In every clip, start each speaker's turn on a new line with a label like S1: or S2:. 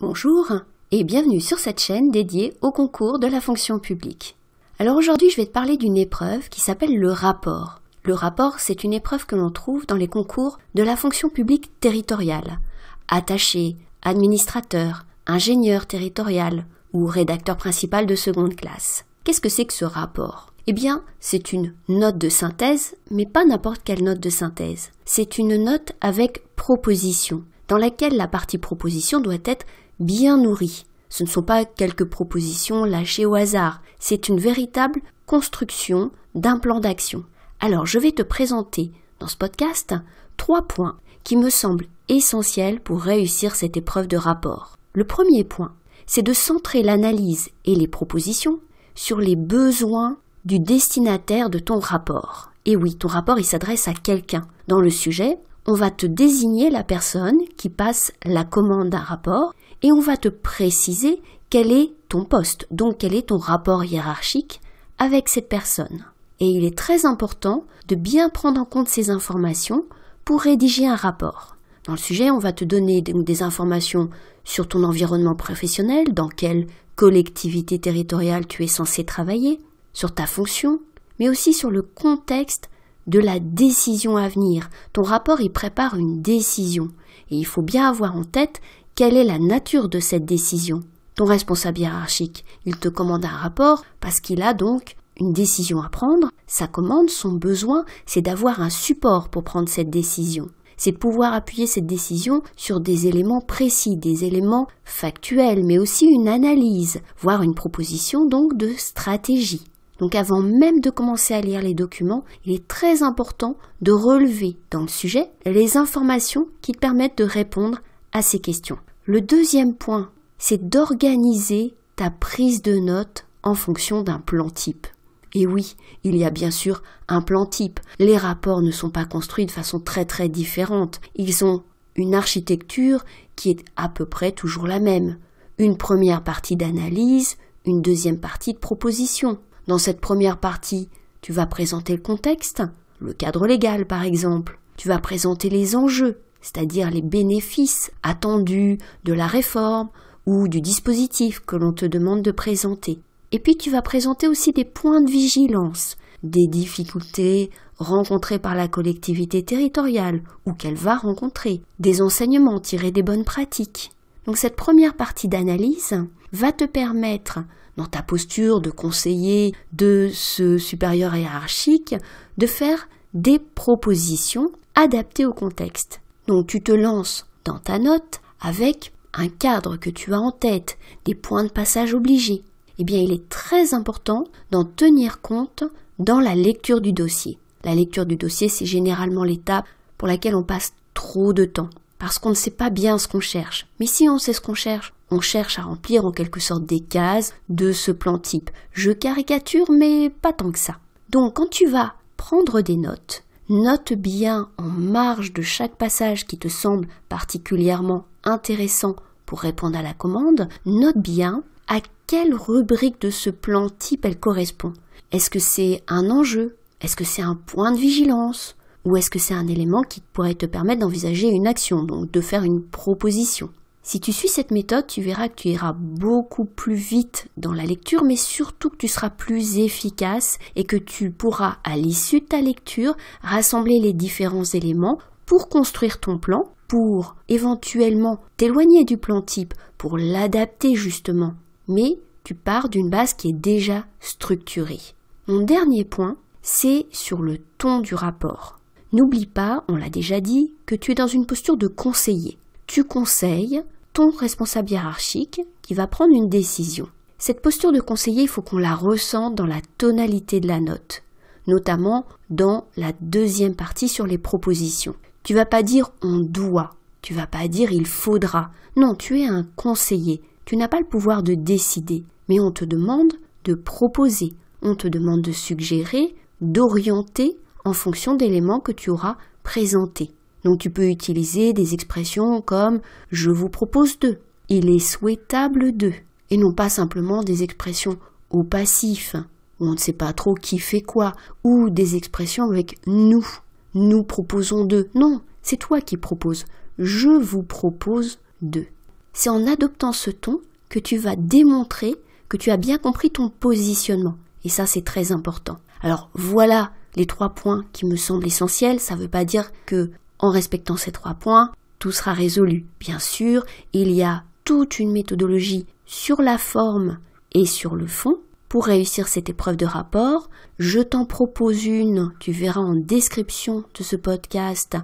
S1: Bonjour et bienvenue sur cette chaîne dédiée au concours de la fonction publique. Alors aujourd'hui je vais te parler d'une épreuve qui s'appelle le rapport. Le rapport c'est une épreuve que l'on trouve dans les concours de la fonction publique territoriale. Attaché, administrateur, ingénieur territorial ou rédacteur principal de seconde classe. Qu'est-ce que c'est que ce rapport eh bien, c'est une note de synthèse, mais pas n'importe quelle note de synthèse. C'est une note avec proposition, dans laquelle la partie proposition doit être bien nourri, Ce ne sont pas quelques propositions lâchées au hasard, c'est une véritable construction d'un plan d'action. Alors je vais te présenter dans ce podcast trois points qui me semblent essentiels pour réussir cette épreuve de rapport. Le premier point, c'est de centrer l'analyse et les propositions sur les besoins du destinataire de ton rapport. Et oui, ton rapport, il s'adresse à quelqu'un. Dans le sujet, on va te désigner la personne qui passe la commande d'un rapport et on va te préciser quel est ton poste, donc quel est ton rapport hiérarchique avec cette personne. Et il est très important de bien prendre en compte ces informations pour rédiger un rapport. Dans le sujet, on va te donner des informations sur ton environnement professionnel, dans quelle collectivité territoriale tu es censé travailler, sur ta fonction, mais aussi sur le contexte de la décision à venir. Ton rapport y prépare une décision. Et il faut bien avoir en tête quelle est la nature de cette décision. Ton responsable hiérarchique, il te commande un rapport parce qu'il a donc une décision à prendre. Sa commande, son besoin, c'est d'avoir un support pour prendre cette décision. C'est de pouvoir appuyer cette décision sur des éléments précis, des éléments factuels, mais aussi une analyse, voire une proposition donc de stratégie. Donc avant même de commencer à lire les documents, il est très important de relever dans le sujet les informations qui te permettent de répondre à ces questions. Le deuxième point, c'est d'organiser ta prise de notes en fonction d'un plan type. Et oui, il y a bien sûr un plan type. Les rapports ne sont pas construits de façon très très différente. Ils ont une architecture qui est à peu près toujours la même. Une première partie d'analyse, une deuxième partie de proposition, dans cette première partie, tu vas présenter le contexte, le cadre légal par exemple. Tu vas présenter les enjeux, c'est-à-dire les bénéfices attendus de la réforme ou du dispositif que l'on te demande de présenter. Et puis tu vas présenter aussi des points de vigilance, des difficultés rencontrées par la collectivité territoriale ou qu'elle va rencontrer, des enseignements tirés des bonnes pratiques. Donc cette première partie d'analyse, va te permettre, dans ta posture de conseiller de ce supérieur hiérarchique, de faire des propositions adaptées au contexte. Donc tu te lances dans ta note avec un cadre que tu as en tête, des points de passage obligés. Eh bien, il est très important d'en tenir compte dans la lecture du dossier. La lecture du dossier, c'est généralement l'étape pour laquelle on passe trop de temps parce qu'on ne sait pas bien ce qu'on cherche. Mais si on sait ce qu'on cherche, on cherche à remplir en quelque sorte des cases de ce plan type. Je caricature, mais pas tant que ça. Donc quand tu vas prendre des notes, note bien en marge de chaque passage qui te semble particulièrement intéressant pour répondre à la commande, note bien à quelle rubrique de ce plan type elle correspond. Est-ce que c'est un enjeu Est-ce que c'est un point de vigilance ou est-ce que c'est un élément qui pourrait te permettre d'envisager une action, donc de faire une proposition Si tu suis cette méthode, tu verras que tu iras beaucoup plus vite dans la lecture, mais surtout que tu seras plus efficace et que tu pourras, à l'issue de ta lecture, rassembler les différents éléments pour construire ton plan, pour éventuellement t'éloigner du plan type, pour l'adapter justement. Mais tu pars d'une base qui est déjà structurée. Mon dernier point, c'est sur le ton du rapport. N'oublie pas, on l'a déjà dit, que tu es dans une posture de conseiller. Tu conseilles ton responsable hiérarchique qui va prendre une décision. Cette posture de conseiller, il faut qu'on la ressente dans la tonalité de la note, notamment dans la deuxième partie sur les propositions. Tu vas pas dire on doit, tu vas pas dire il faudra. Non, tu es un conseiller. Tu n'as pas le pouvoir de décider, mais on te demande de proposer, on te demande de suggérer, d'orienter, en fonction d'éléments que tu auras présentés. Donc tu peux utiliser des expressions comme je vous propose de, il est souhaitable de, et non pas simplement des expressions au passif, où on ne sait pas trop qui fait quoi, ou des expressions avec nous, nous proposons de. Non, c'est toi qui proposes, je vous propose de. C'est en adoptant ce ton que tu vas démontrer que tu as bien compris ton positionnement. Et ça, c'est très important. Alors voilà les trois points qui me semblent essentiels. Ça ne veut pas dire que, en respectant ces trois points, tout sera résolu. Bien sûr, il y a toute une méthodologie sur la forme et sur le fond pour réussir cette épreuve de rapport. Je t'en propose une, tu verras en description de ce podcast,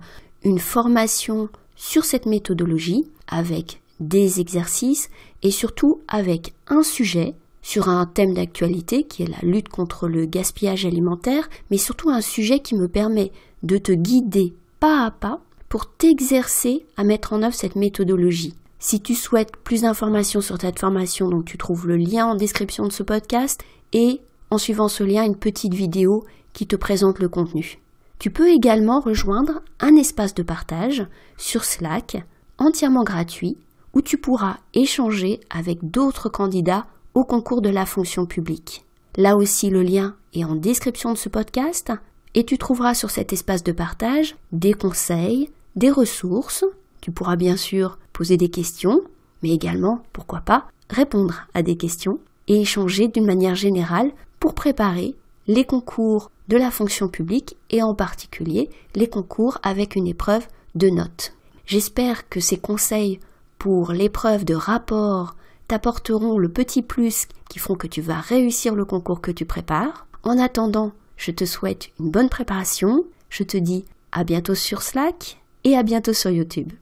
S1: une formation sur cette méthodologie avec des exercices et surtout avec un sujet sur un thème d'actualité qui est la lutte contre le gaspillage alimentaire, mais surtout un sujet qui me permet de te guider pas à pas pour t'exercer à mettre en œuvre cette méthodologie. Si tu souhaites plus d'informations sur cette formation, tu trouves le lien en description de ce podcast et en suivant ce lien une petite vidéo qui te présente le contenu. Tu peux également rejoindre un espace de partage sur Slack entièrement gratuit où tu pourras échanger avec d'autres candidats au concours de la fonction publique. Là aussi, le lien est en description de ce podcast et tu trouveras sur cet espace de partage des conseils, des ressources. Tu pourras bien sûr poser des questions, mais également, pourquoi pas, répondre à des questions et échanger d'une manière générale pour préparer les concours de la fonction publique et en particulier les concours avec une épreuve de notes. J'espère que ces conseils pour l'épreuve de rapport apporteront le petit plus qui feront que tu vas réussir le concours que tu prépares. En attendant, je te souhaite une bonne préparation. Je te dis à bientôt sur Slack et à bientôt sur YouTube.